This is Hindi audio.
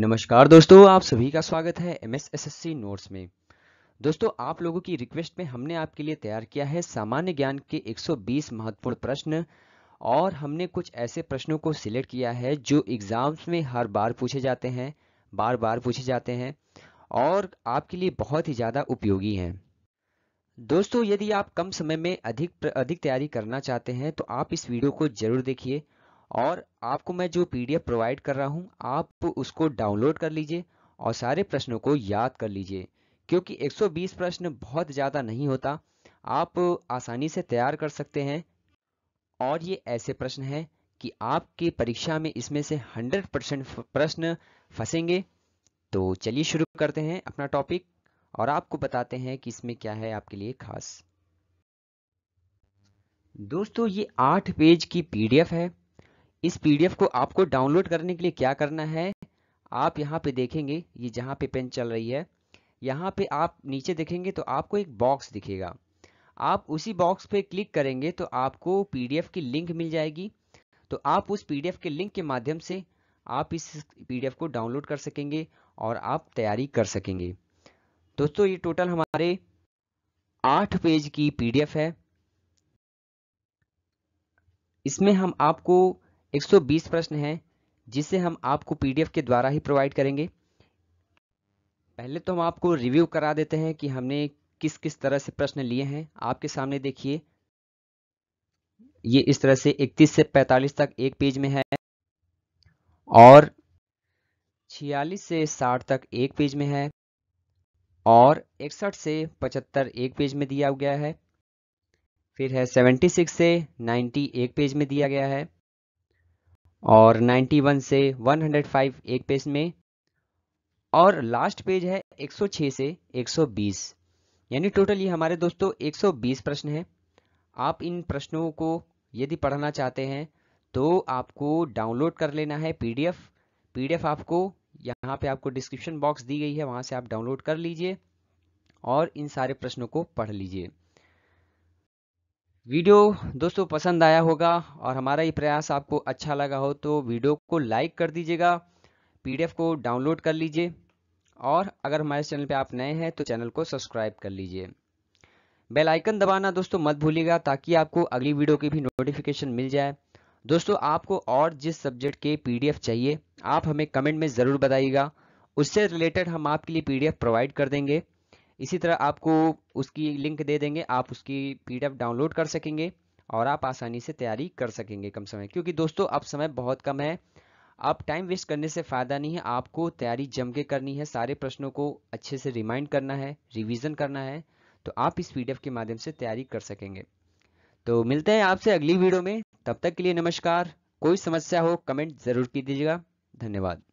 नमस्कार दोस्तों आप सभी का स्वागत है M S S S C notes में दोस्तों आप लोगों की रिक्वेस्ट में हमने आपके लिए तैयार किया है सामान्य ज्ञान के 120 महत्वपूर्ण प्रश्न और हमने कुछ ऐसे प्रश्नों को सिलेक्ट किया है जो एग्जाम्स में हर बार पूछे जाते हैं बार बार पूछे जाते हैं और आपके लिए बहुत ही ज़्यादा उपयोगी हैं दोस्तों यदि आप कम समय में अधिक अधिक तैयारी करना चाहते हैं तो आप इस वीडियो को जरूर देखिए और आपको मैं जो पीडीएफ प्रोवाइड कर रहा हूँ आप उसको डाउनलोड कर लीजिए और सारे प्रश्नों को याद कर लीजिए क्योंकि 120 प्रश्न बहुत ज़्यादा नहीं होता आप आसानी से तैयार कर सकते हैं और ये ऐसे प्रश्न हैं कि आपके परीक्षा में इसमें से 100 परसेंट प्रश्न फंसेंगे तो चलिए शुरू करते हैं अपना टॉपिक और आपको बताते हैं कि इसमें क्या है आपके लिए खास दोस्तों ये आठ पेज की पीडीएफ है इस पीडीएफ को आपको डाउनलोड करने के लिए क्या करना है आप यहाँ पे देखेंगे ये जहाँ पे पेन चल रही है यहाँ पे आप नीचे देखेंगे तो आपको एक बॉक्स दिखेगा आप उसी बॉक्स पे क्लिक करेंगे तो आपको पीडीएफ की लिंक मिल जाएगी तो आप उस पीडीएफ के लिंक के माध्यम से आप इस पीडीएफ को डाउनलोड कर सकेंगे और आप तैयारी कर सकेंगे दोस्तों ये टोटल हमारे आठ पेज की पीडीएफ है इसमें हम आपको 120 प्रश्न हैं जिसे हम आपको पीडीएफ के द्वारा ही प्रोवाइड करेंगे पहले तो हम आपको रिव्यू करा देते हैं कि हमने किस किस तरह से प्रश्न लिए हैं आपके सामने देखिए ये इस तरह से 31 से 45 तक एक पेज में है और 46 से 60 तक एक पेज में है और इकसठ से 75 एक पेज में दिया गया है फिर है 76 से 90 एक पेज में दिया गया है और 91 से 105 एक पेज में और लास्ट पेज है 106 से 120 यानी टोटल ये हमारे दोस्तों 120 प्रश्न हैं आप इन प्रश्नों को यदि पढ़ना चाहते हैं तो आपको डाउनलोड कर लेना है पीडीएफ पीडीएफ आपको यहाँ पे आपको डिस्क्रिप्शन बॉक्स दी गई है वहाँ से आप डाउनलोड कर लीजिए और इन सारे प्रश्नों को पढ़ लीजिए वीडियो दोस्तों पसंद आया होगा और हमारा ये प्रयास आपको अच्छा लगा हो तो वीडियो को लाइक कर दीजिएगा पीडीएफ को डाउनलोड कर लीजिए और अगर हमारे चैनल पे आप नए हैं तो चैनल को सब्सक्राइब कर लीजिए बेल आइकन दबाना दोस्तों मत भूलिएगा ताकि आपको अगली वीडियो की भी नोटिफिकेशन मिल जाए दोस्तों आपको और जिस सब्जेक्ट के पी चाहिए आप हमें कमेंट में ज़रूर बताइएगा उससे रिलेटेड हम आपके लिए पी प्रोवाइड कर देंगे इसी तरह आपको उसकी लिंक दे देंगे आप उसकी पीडीएफ डाउनलोड कर सकेंगे और आप आसानी से तैयारी कर सकेंगे कम समय क्योंकि दोस्तों अब समय बहुत कम है आप टाइम वेस्ट करने से फ़ायदा नहीं है आपको तैयारी जम के करनी है सारे प्रश्नों को अच्छे से रिमाइंड करना है रिवीजन करना है तो आप इस पी के माध्यम से तैयारी कर सकेंगे तो मिलते हैं आपसे अगली वीडियो में तब तक के लिए नमस्कार कोई समस्या हो कमेंट ज़रूर की दीजिएगा धन्यवाद